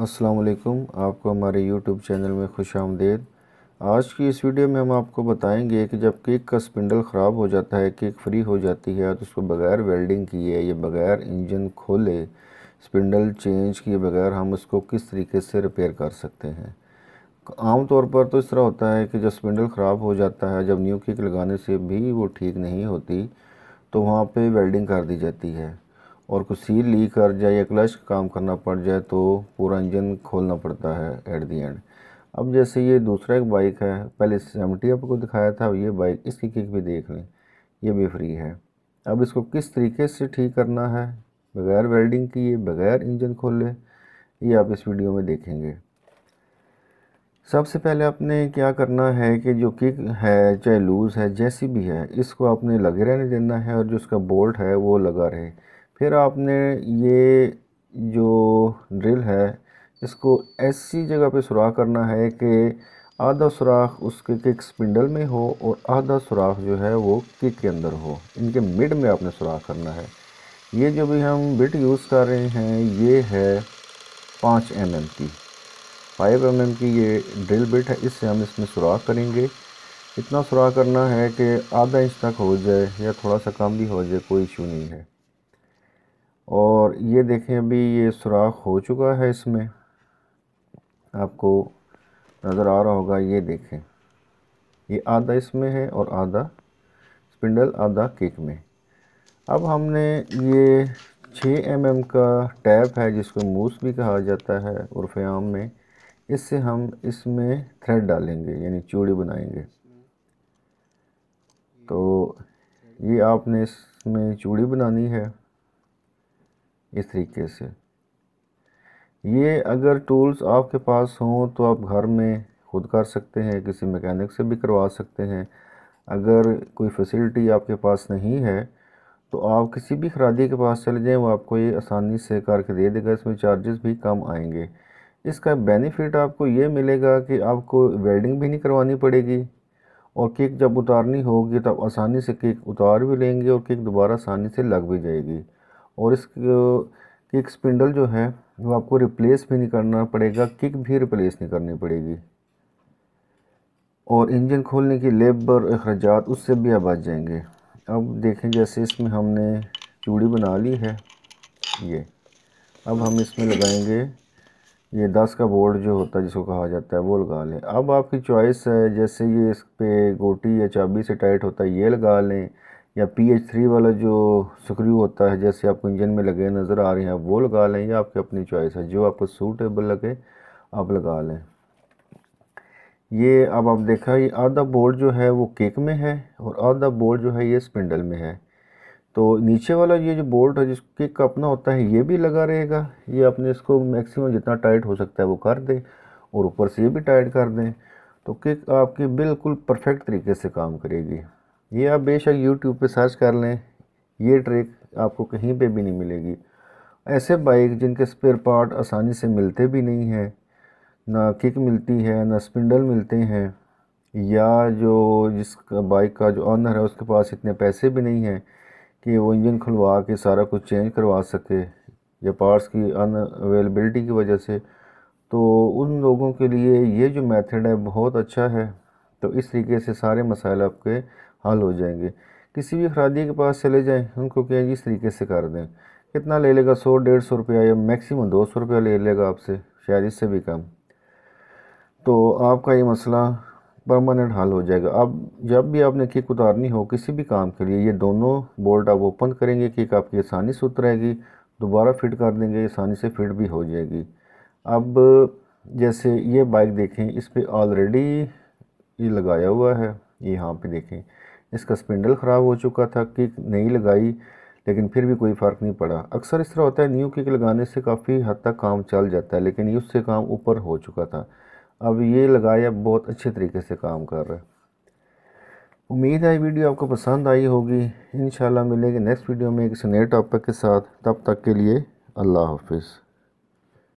असलकुम आपको हमारे यूट्यूब चैनल में खुश आमदेद आज की इस वीडियो में हम आपको बताएंगे कि जब केक का स्पिंडल ख़राब हो जाता है केक फ्री हो जाती है तो उसको बगैर वेल्डिंग किए या बगैर इंजन खोले स्पिंडल चेंज किए बगैर हम उसको किस तरीके से रिपेयर कर सकते हैं आम तौर पर तो इस तरह होता है कि जब स्पिंडल ख़राब हो जाता है जब न्यू केक लगाने से भी वो ठीक नहीं होती तो वहाँ पर वेल्डिंग कर दी जाती है और कुछ सील ली कर जाए या क्लच काम करना पड़ जाए तो पूरा इंजन खोलना पड़ता है एट दी एंड अब जैसे ये दूसरा एक बाइक है पहले सेवेंटी आपको दिखाया था अब ये बाइक इसकी किक भी देख लें ये भी फ्री है अब इसको किस तरीके से ठीक करना है बगैर वेल्डिंग किए बगैर इंजन खोले ये आप इस वीडियो में देखेंगे सबसे पहले आपने क्या करना है कि जो किक है चाहे लूज़ है जैसी भी है इसको आपने लगे रहने देना है और जो उसका बोल्ट है वो लगा रहे फिर आपने ये जो ड्रिल है इसको ऐसी जगह पे सुराख करना है कि आधा सुराख उसके किक स्पिंडल में हो और आधा सुराख जो है वो किक के अंदर हो इनके मिड में आपने सुराख करना है ये जो भी हम बिट यूज़ कर रहे हैं ये है पाँच एम mm की फाइव एम mm की ये ड्रिल बिट है इससे हम इसमें सुराख करेंगे इतना सुराख करना है कि आधा इंच तक हो जाए या थोड़ा सा कम भी हो जाए कोई इशू नहीं है और ये देखें अभी ये सुराख हो चुका है इसमें आपको नज़र आ रहा होगा ये देखें ये आधा इसमें है और आधा स्पिंडल आधा केक में अब हमने ये 6 एम का टैप है जिसको मूस भी कहा जाता है उर्फ़ाम में इससे हम इसमें थ्रेड डालेंगे यानी चूड़ी बनाएंगे तो ये आपने इसमें चूड़ी बनानी है इस तरीके से ये अगर टूल्स आपके पास हों तो आप घर में खुद कर सकते हैं किसी मैकेनिक से भी करवा सकते हैं अगर कोई फैसिलिटी आपके पास नहीं है तो आप किसी भी खरादी के पास चले जाएं वो आपको ये आसानी से करके दे देगा इसमें चार्जेस भी कम आएंगे इसका बेनिफिट आपको ये मिलेगा कि आपको वेल्डिंग भी नहीं करवानी पड़ेगी और केक जब उतारनी होगी तब आसानी से केक उतार भी लेंगे और केक दोबारा आसानी से लग भी जाएगी और इस किक स्पिंडल जो है वो आपको रिप्लेस भी नहीं करना पड़ेगा किक भी रिप्लेस नहीं करनी पड़ेगी और इंजन खोलने की लेबर अखराज उससे भी आप बच जाएंगे अब देखें जैसे इसमें हमने चूड़ी बना ली है ये अब हम इसमें लगाएंगे ये दस का बोर्ड जो होता है जिसको कहा जाता है वो लगा लें अब आपकी चॉइस है जैसे ये इस पर गोटी या चाबी से टाइट होता है ये लगा लें या पी एच थ्री वाला जो स्क्रू होता है जैसे आपको इंजन में लगे नज़र आ रहे हैं वो लगा लें या आपकी अपनी चॉइस है जो आपको सूटेबल लगे आप लगा लें ये अब आप देखा ये आधा बोल्ट जो है वो केक में है और आधा बोर्ड जो है ये स्पिंडल में है तो नीचे वाला ये जो बोल्ट है केक का अपना होता है ये भी लगा रहेगा ये अपने इसको मैक्सिमम जितना टाइट हो सकता है वो कर दें और ऊपर से ये भी टाइट कर दें तो केक आपकी बिल्कुल परफेक्ट तरीके से काम करेगी ये आप बेशक यूट्यूब पे सर्च कर लें ये ट्रिक आपको कहीं पे भी नहीं मिलेगी ऐसे बाइक जिनके स्पेयर पार्ट आसानी से मिलते भी नहीं हैं ना किक मिलती है ना स्पिंडल मिलते हैं या जो जिस बाइक का जो ऑनर है उसके पास इतने पैसे भी नहीं हैं कि वो इंजन खुलवा के सारा कुछ चेंज करवा सके या पार्ट्स की अन अवेलेबिलिटी की वजह से तो उन लोगों के लिए ये जो मेथड है बहुत अच्छा है तो इस तरीके से सारे मसाइल आपके हल हो जाएंगे किसी भी खरादी के पास चले जाएँ उनको कहेंगे इस तरीके से कर दें कितना ले लेगा सौ डेढ़ सौ रुपया या मैक्सिमम दो सौ रुपया ले लेगा आपसे शायद इससे भी कम तो आपका ये मसला परमानेंट हल हो जाएगा अब जब भी आपने किक उतारनी हो किसी भी काम के लिए ये दोनों बोल्ट आप ओपन करेंगे किक आपकी आसानी से उतरेगी दोबारा फिट कर देंगे आसानी से फिट भी हो जाएगी अब जैसे ये बाइक देखें इस पर ऑलरेडी ये लगाया हुआ है ये यहाँ पे देखें इसका स्पिंडल ख़राब हो चुका था किक नहीं लगाई लेकिन फिर भी कोई फ़र्क नहीं पड़ा अक्सर इस तरह होता है न्यू किक लगाने से काफ़ी हद तक काम चल जाता है लेकिन ये उससे काम ऊपर हो चुका था अब ये लगाया बहुत अच्छे तरीके से काम कर रहा है उम्मीद है वीडियो आपको पसंद आई होगी इन मिलेंगे नेक्स्ट वीडियो में एक नए टॉपिक के साथ तब तक के लिए अल्लाह हाफिज़